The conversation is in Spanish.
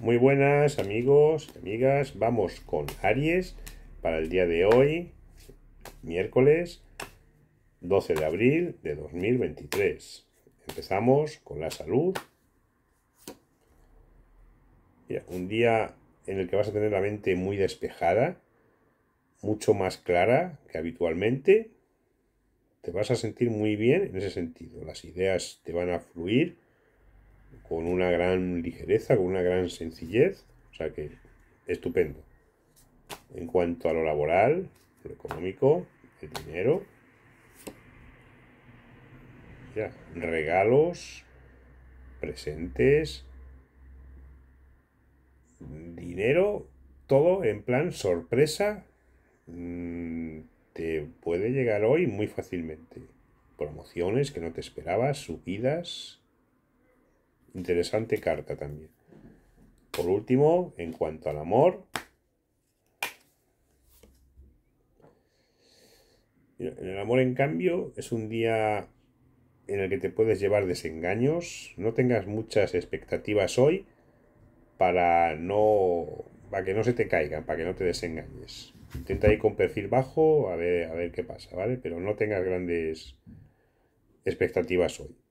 Muy buenas amigos, y amigas, vamos con Aries para el día de hoy, miércoles 12 de abril de 2023. Empezamos con la salud. un día en el que vas a tener la mente muy despejada, mucho más clara que habitualmente. Te vas a sentir muy bien en ese sentido. Las ideas te van a fluir con una gran ligereza, con una gran sencillez, o sea que estupendo. En cuanto a lo laboral, lo económico, el dinero, ya, regalos, presentes, dinero, todo en plan sorpresa, mm, te puede llegar hoy muy fácilmente. Promociones que no te esperabas, subidas, Interesante carta también. Por último, en cuanto al amor, el amor en cambio es un día en el que te puedes llevar desengaños, no tengas muchas expectativas hoy para no para que no se te caigan, para que no te desengañes. Intenta ir con perfil bajo a ver a ver qué pasa, ¿vale? Pero no tengas grandes expectativas hoy.